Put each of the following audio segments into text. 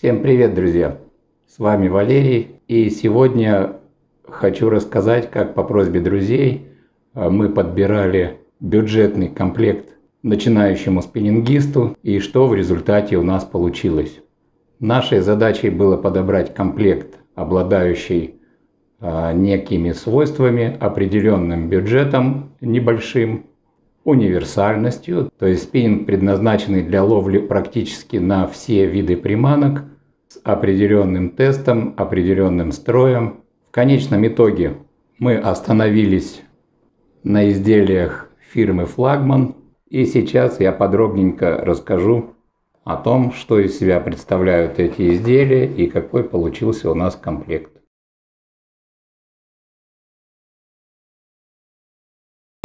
Всем привет, друзья! С вами Валерий, и сегодня хочу рассказать, как по просьбе друзей а, мы подбирали бюджетный комплект начинающему спиннингисту и что в результате у нас получилось. Нашей задачей было подобрать комплект, обладающий а, некими свойствами, определенным бюджетом небольшим универсальностью, то есть спиннинг, предназначенный для ловли практически на все виды приманок, с определенным тестом, определенным строем. В конечном итоге мы остановились на изделиях фирмы «Флагман», и сейчас я подробненько расскажу о том, что из себя представляют эти изделия и какой получился у нас комплект.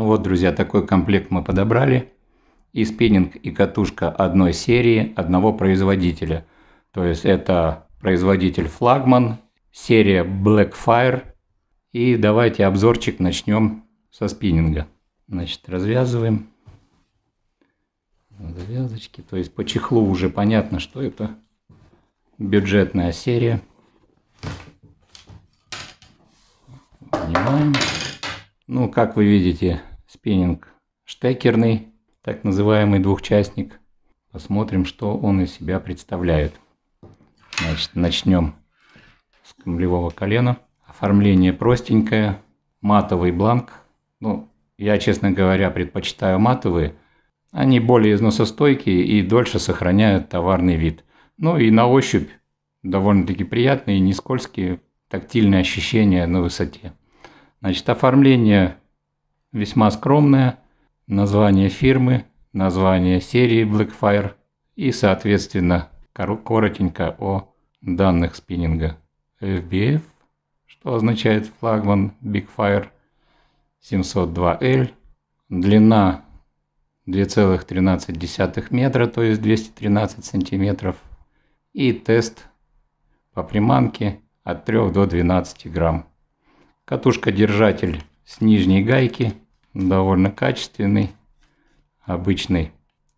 Вот, друзья, такой комплект мы подобрали. И спиннинг, и катушка одной серии, одного производителя. То есть это производитель Флагман, серия Blackfire. И давайте обзорчик начнем со спиннинга. Значит, развязываем завязочки. То есть по чехлу уже понятно, что это бюджетная серия. Поднимаем. Ну, как вы видите, спиннинг штекерный, так называемый двухчастник. Посмотрим, что он из себя представляет. Значит, начнем с камлевого колена. Оформление простенькое, матовый бланк. Ну, я, честно говоря, предпочитаю матовые. Они более износостойкие и дольше сохраняют товарный вид. Ну и на ощупь довольно-таки приятные, не скользкие, тактильные ощущения на высоте. Значит, оформление весьма скромное, название фирмы, название серии Blackfire и, соответственно, коротенько о данных спиннинга. FBF, что означает флагман Fire 702L, длина 2,13 метра, то есть 213 сантиметров, и тест по приманке от 3 до 12 грамм. Катушка-держатель с нижней гайки – довольно качественной, обычной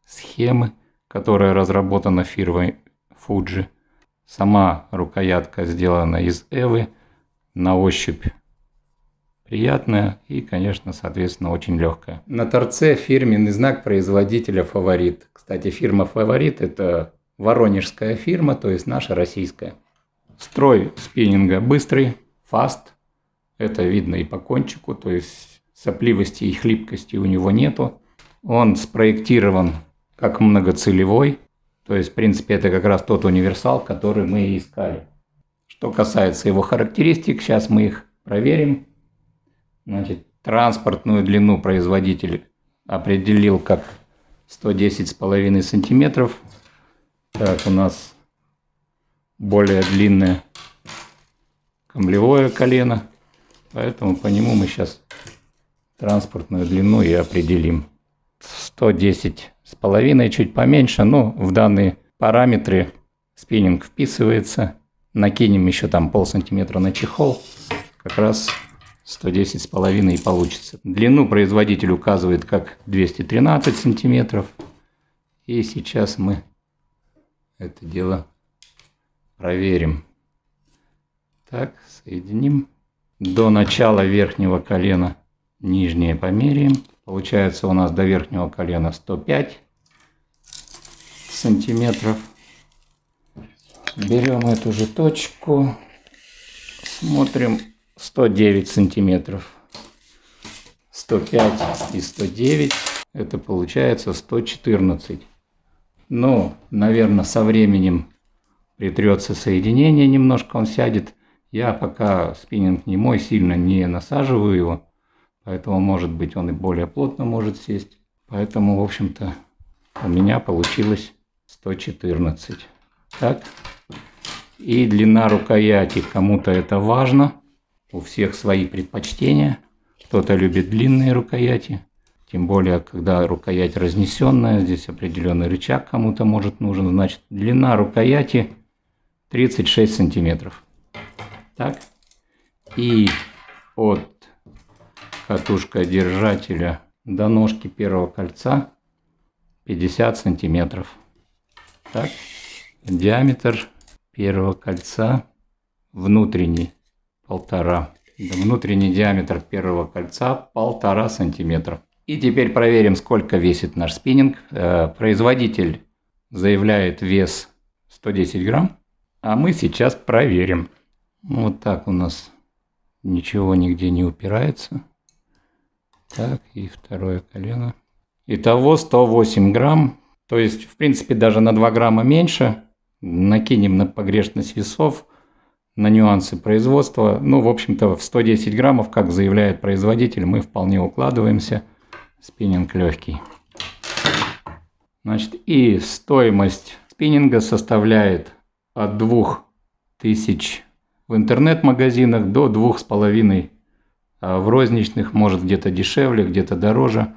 схемы, которая разработана фирмой Fuji. Сама рукоятка сделана из эвы, на ощупь приятная и, конечно, соответственно, очень легкая. На торце фирменный знак производителя «Фаворит». Кстати, фирма «Фаворит» – это воронежская фирма, то есть наша российская. Строй спиннинга быстрый, фаст. Это видно и по кончику, то есть сопливости и хлипкости у него нету. Он спроектирован как многоцелевой, то есть, в принципе, это как раз тот универсал, который мы и искали. Что касается его характеристик, сейчас мы их проверим. Значит, транспортную длину производитель определил как 110,5 сантиметров. Так, у нас более длинное камлевое колено, поэтому по нему мы сейчас транспортную длину и определим. 110 с половиной, чуть поменьше, но в данные параметры спиннинг вписывается. Накинем еще там пол сантиметра на чехол, как раз 110 с половиной и получится. Длину производитель указывает как 213 сантиметров. И сейчас мы это дело проверим. Так, соединим до начала верхнего колена нижнее померяем. Получается у нас до верхнего колена 105 сантиметров. Берем эту же точку, смотрим 109 сантиметров. 105 и 109, это получается 114. Но, наверное, со временем притрется соединение, немножко он сядет. Я пока спиннинг не мой, сильно не насаживаю его. Поэтому, может быть, он и более плотно может сесть. Поэтому, в общем-то, у меня получилось 114. Так. И длина рукояти. Кому-то это важно. У всех свои предпочтения. Кто-то любит длинные рукояти. Тем более, когда рукоять разнесенная, здесь определенный рычаг кому-то может нужен. Значит, длина рукояти 36 сантиметров. Так. И от катушка держателя до ножки первого кольца 50 сантиметров. Так, диаметр первого кольца внутренний полтора. Внутренний диаметр первого кольца полтора сантиметра. И теперь проверим, сколько весит наш спиннинг. Э, производитель заявляет вес 110 грамм, а мы сейчас проверим. Вот так у нас ничего нигде не упирается. Так, и второе колено. Итого 108 грамм. То есть, в принципе, даже на 2 грамма меньше. Накинем на погрешность весов, на нюансы производства. Ну, в общем-то, в 110 граммов, как заявляет производитель, мы вполне укладываемся. Спиннинг легкий. Значит, и стоимость спиннинга составляет от 2000 в интернет-магазинах до 2500 а в розничных может где-то дешевле, где-то дороже.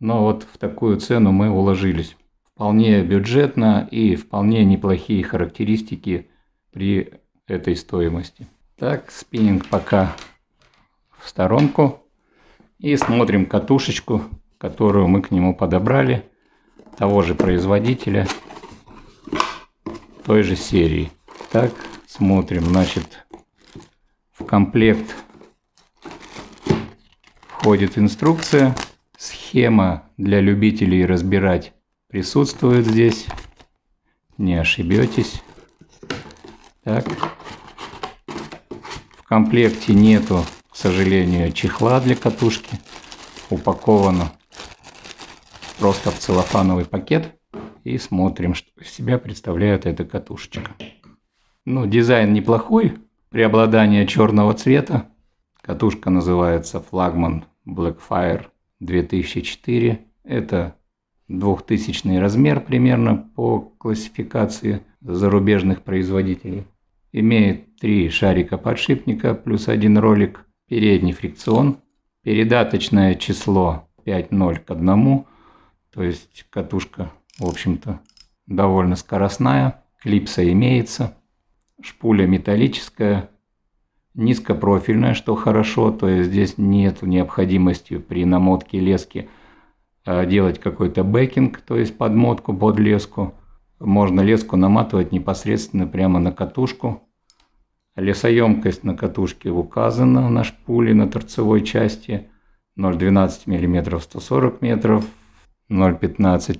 Но вот в такую цену мы уложились. Вполне бюджетно и вполне неплохие характеристики при этой стоимости. Так, спиннинг пока в сторонку. И смотрим катушечку, которую мы к нему подобрали. Того же производителя, той же серии. Так, смотрим, значит, в комплект входит инструкция, схема для любителей разбирать присутствует здесь, не ошибетесь. Так. В комплекте нету, к сожалению, чехла для катушки, упаковано просто в целлофановый пакет и смотрим, что из себя представляет эта катушечка. Ну, дизайн неплохой, преобладание черного цвета, Катушка называется флагман Blackfire 2004. Это 2000 размер примерно по классификации зарубежных производителей. Имеет три шарика подшипника плюс один ролик, передний фрикцион, передаточное число 5.0 к 1, то есть катушка, в общем-то, довольно скоростная, клипса имеется, шпуля металлическая, низкопрофильная, что хорошо, то есть здесь нет необходимости при намотке лески э, делать какой-то бэкинг, то есть подмотку под леску. Можно леску наматывать непосредственно прямо на катушку. Лесоемкость на катушке указана на шпуле на торцевой части 0,12 мм 140 метров, 0,15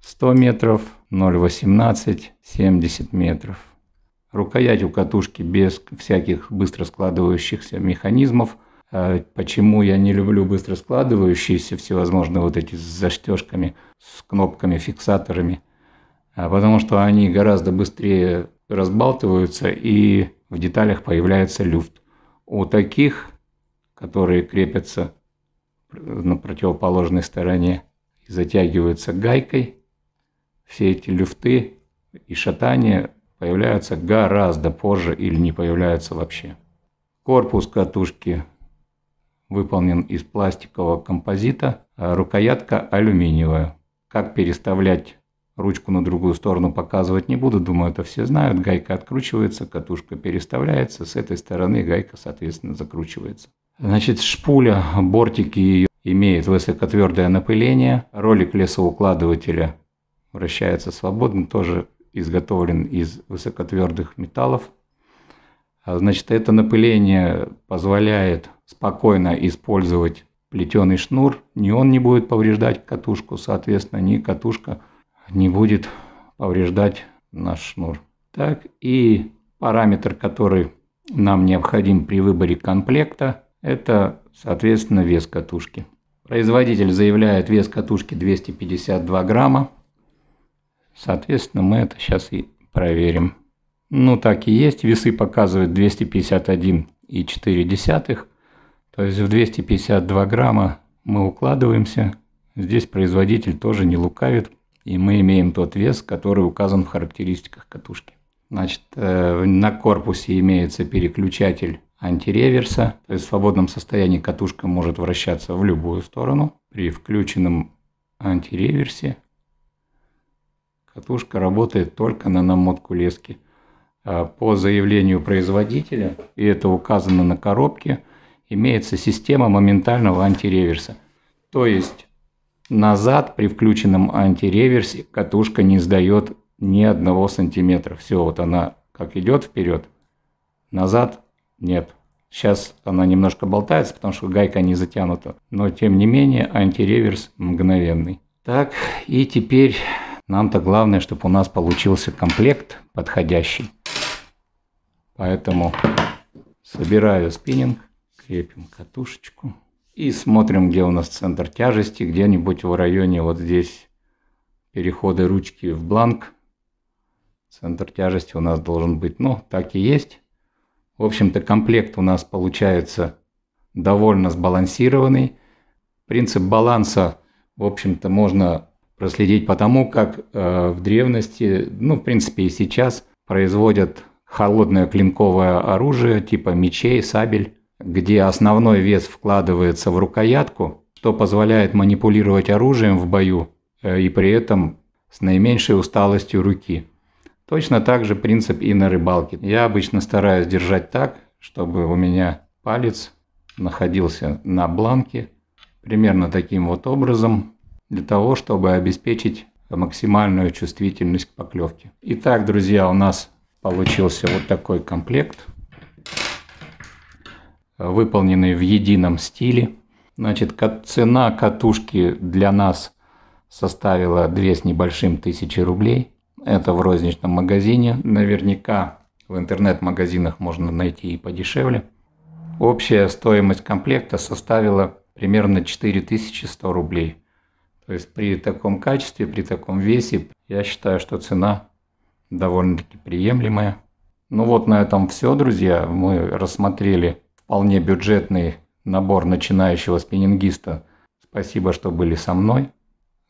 100 метров, 0,18 70 метров рукоять у катушки без всяких быстро складывающихся механизмов. А почему я не люблю быстро складывающиеся всевозможные вот эти с застежками, с кнопками, фиксаторами? А потому что они гораздо быстрее разбалтываются и в деталях появляется люфт. У таких, которые крепятся на противоположной стороне и затягиваются гайкой, все эти люфты и шатания появляются гораздо позже или не появляются вообще. Корпус катушки выполнен из пластикового композита, а рукоятка алюминиевая. Как переставлять ручку на другую сторону показывать не буду, думаю, это все знают. Гайка откручивается, катушка переставляется, с этой стороны гайка, соответственно, закручивается. Значит, шпуля, бортики ее имеет высокотвердое напыление, ролик лесоукладывателя вращается свободно, тоже изготовлен из высокотвердых металлов. А, значит, это напыление позволяет спокойно использовать плетеный шнур, ни он не будет повреждать катушку, соответственно, ни катушка не будет повреждать наш шнур. Так, и параметр, который нам необходим при выборе комплекта, это, соответственно, вес катушки. Производитель заявляет вес катушки 252 грамма. Соответственно, мы это сейчас и проверим. Ну, так и есть. Весы показывают 251,4. То есть в 252 грамма мы укладываемся. Здесь производитель тоже не лукавит. И мы имеем тот вес, который указан в характеристиках катушки. Значит, э, на корпусе имеется переключатель антиреверса. То есть в свободном состоянии катушка может вращаться в любую сторону. При включенном антиреверсе Катушка работает только на намотку лески. А, по заявлению производителя, и это указано на коробке, имеется система моментального антиреверса. То есть назад при включенном антиреверсе катушка не сдает ни одного сантиметра. Все, вот она как идет вперед, назад нет. Сейчас она немножко болтается, потому что гайка не затянута. Но тем не менее антиреверс мгновенный. Так, и теперь нам-то главное, чтобы у нас получился комплект подходящий. Поэтому собираю спиннинг, крепим катушечку и смотрим, где у нас центр тяжести, где-нибудь в районе вот здесь переходы ручки в бланк. Центр тяжести у нас должен быть, ну, так и есть. В общем-то, комплект у нас получается довольно сбалансированный. Принцип баланса, в общем-то, можно проследить по тому, как э, в древности, ну, в принципе, и сейчас производят холодное клинковое оружие типа мечей, сабель, где основной вес вкладывается в рукоятку, что позволяет манипулировать оружием в бою э, и при этом с наименьшей усталостью руки. Точно так же принцип и на рыбалке. Я обычно стараюсь держать так, чтобы у меня палец находился на бланке, примерно таким вот образом, для того, чтобы обеспечить максимальную чувствительность к поклевке. Итак, друзья, у нас получился вот такой комплект, выполненный в едином стиле. Значит, цена катушки для нас составила 2 с небольшим тысячи рублей. Это в розничном магазине. Наверняка в интернет-магазинах можно найти и подешевле. Общая стоимость комплекта составила примерно 4100 рублей. То есть при таком качестве, при таком весе, я считаю, что цена довольно-таки приемлемая. Ну вот на этом все, друзья. Мы рассмотрели вполне бюджетный набор начинающего спиннингиста. Спасибо, что были со мной.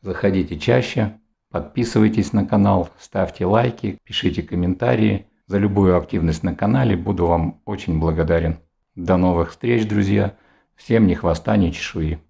Заходите чаще, подписывайтесь на канал, ставьте лайки, пишите комментарии. За любую активность на канале буду вам очень благодарен. До новых встреч, друзья. Всем ни хвоста, ни чешуи.